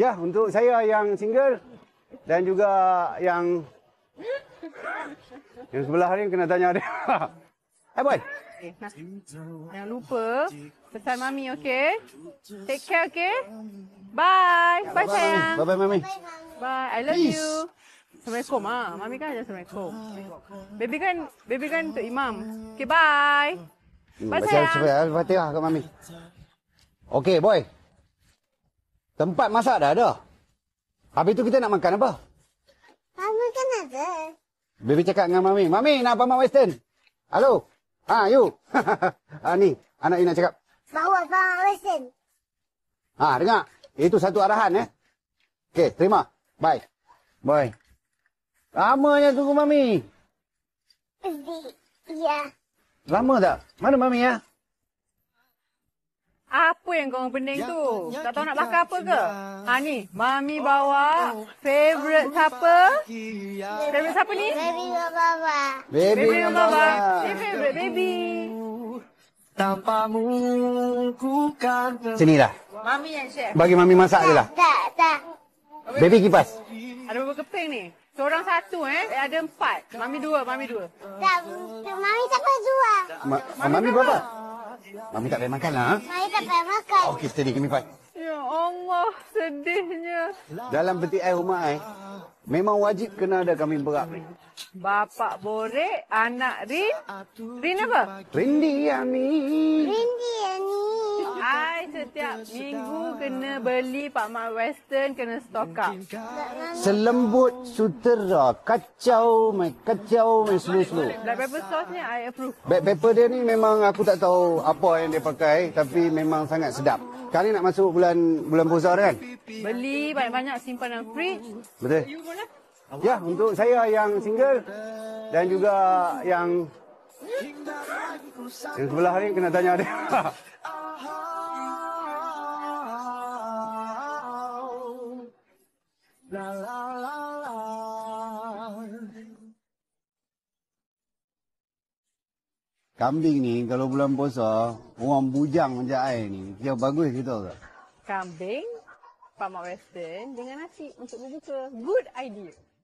Ya, untuk saya yang single dan juga yang yang sebelah ni kena tanya dia. Hai boy. Okay, eh, Jangan lupa pesan mami, okay? Take care, okay? Bye. Bye, bye sayang. Bye, bye, mami. Bye, I love Peace. you. Assalamualaikum, ah. Mami kan ada ajar Assalamualaikum. Baby kan, baby kan untuk imam. Okay, bye. Hmm, bye, sayang. Baca, cuba, Al-Fatihah kat mami. Okay, boy. Tempat masak dah ada. Habis tu kita nak makan apa? Ah, Mami kan ada. Baby cakap dengan Mami. Mami nak apa Mama Western? Halo? Ha, you? ha, ni. Anak you nak cakap. Bawa apa Mama Western? Ha, dengar. Itu satu arahan eh. Okey, terima. Bye. Bye. Lamanya tunggu Mami. Ya. Lama tak? Mana Mami ya? Ha? Apa yang kau pening tu? tak tahu nak bakar apa ke? Ha ni, mami bawa oh, oh, favorite oh, siapa? Favorite siapa ni? Baby dan baba. Baby dan baba. favorite baby. Tanpamu ku kan. Sini dah. Mami yang share. Bagi mami masak je lah. Tak, tak. Baby kipas. Ada berapa keping ni? Seorang satu eh. eh ada empat. Mami dua, mami dua. Tak, mami siapa dua? mami, mami berapa? Mami tak payah makan lah. Ha? Mami tak payah makan. Okey, steady. Give me five. Ya Allah, sedihnya. Dalam peti air rumah air, eh, memang wajib kena ada kami berak. Bapak Borek, anak Rin. Rin apa? Rindi, Ami. Rindi, Ami. I setiap minggu kena beli Pak Mat Western, kena stock up. Selembut sutera, kacau, main kacau, main slow slow. Black pepper sauce ni I approve. Black pepper dia ni memang aku tak tahu apa yang dia pakai, tapi memang sangat sedap. Kali nak masuk bulan bulan puasa kan? Beli banyak-banyak simpan dalam fridge. Betul. Ya, untuk saya yang single dan juga yang yang sebelah hari kena tanya dia. La la la la. Kambing ni kalau bulan puasa, orang bujang macam air ni. Dia bagus kita tak? Kambing, Pak Mak Western dengan nasi untuk berbuka. Good idea.